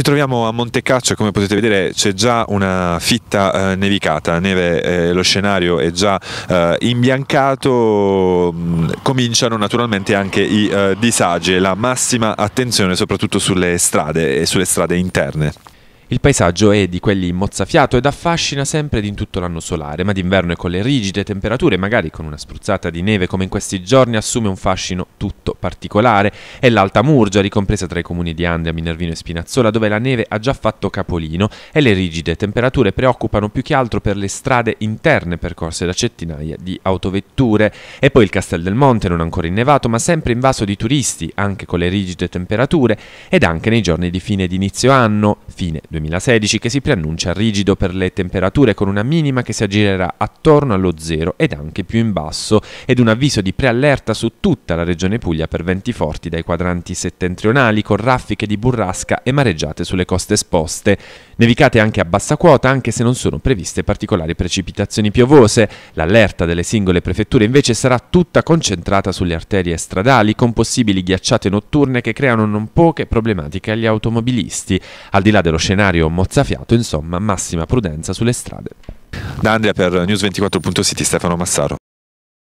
Ci troviamo a Montecaccio, come potete vedere c'è già una fitta eh, nevicata, neve, eh, lo scenario è già eh, imbiancato, cominciano naturalmente anche i eh, disagi e la massima attenzione soprattutto sulle strade e sulle strade interne. Il paesaggio è di quelli mozzafiato ed affascina sempre in tutto l'anno solare, ma d'inverno e con le rigide temperature, magari con una spruzzata di neve come in questi giorni, assume un fascino tutto particolare. È l'Alta Murgia, ricompresa tra i comuni di Andria, Minervino e Spinazzola, dove la neve ha già fatto capolino e le rigide temperature preoccupano più che altro per le strade interne percorse da centinaia di autovetture. E poi il Castel del Monte, non ancora innevato, ma sempre invaso di turisti, anche con le rigide temperature ed anche nei giorni di fine ed inizio anno, fine 2020 2016 che si preannuncia rigido per le temperature con una minima che si aggirerà attorno allo zero ed anche più in basso ed un avviso di preallerta su tutta la regione Puglia per venti forti dai quadranti settentrionali con raffiche di burrasca e mareggiate sulle coste esposte. Nevicate anche a bassa quota anche se non sono previste particolari precipitazioni piovose. L'allerta delle singole prefetture invece sarà tutta concentrata sulle arterie stradali con possibili ghiacciate notturne che creano non poche problematiche agli automobilisti. Al di là dello scenario scenario mozzafiato, insomma, massima prudenza sulle strade. Da Andrea per News24.city Stefano Massaro.